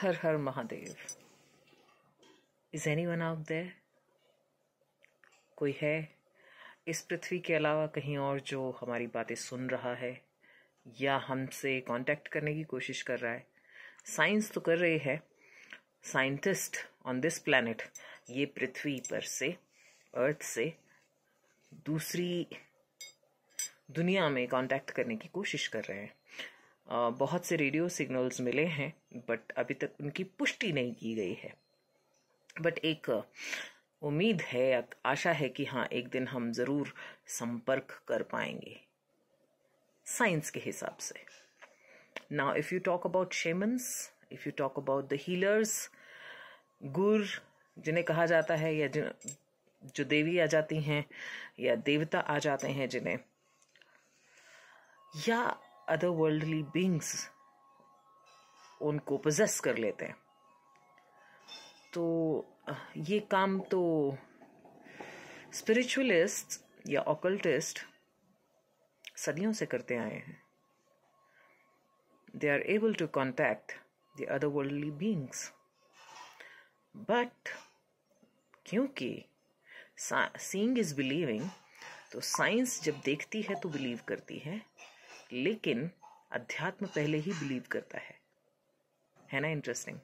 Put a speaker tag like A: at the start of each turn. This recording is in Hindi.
A: हर हर Mahadev is anyone out there? कोई है इस पृथ्वी के अलावा कहीं और जो हमारी बातें सुन रहा है या हमसे कांटेक्ट करने की कोशिश कर रहा है साइंस तो कर रही है साइंटिस्ट ऑन दिस प्लानट ये पृथ्वी पर से अर्थ से दूसरी दुनिया में कांटेक्ट करने की कोशिश कर रहे हैं बहुत से रेडियो सिग्नल्स मिले हैं बट अभी तक उनकी पुष्टि नहीं की गई है बट एक उम्मीद है आशा है कि हाँ एक दिन हम ज़रूर संपर्क कर पाएंगे साइंस के हिसाब से now if you talk about shamans if you talk about the healers गुर जिन्हें कहा जाता है या जो देवी आ जाती हैं या देवता आ जाते हैं जिन्हें या वर्ल्डली बींग्स उनको पोजेस कर लेते हैं तो ये काम तो स्पिरिचुअलिस्ट या ऑकल्टिस्ट सदियों से करते आए हैं they are able to contact the worldly beings but क्योंकि सींग इज बिलीविंग तो साइंस जब देखती है तो बिलीव करती है लेकिन अध्यात्म पहले ही बिलीव करता है है ना इंटरेस्टिंग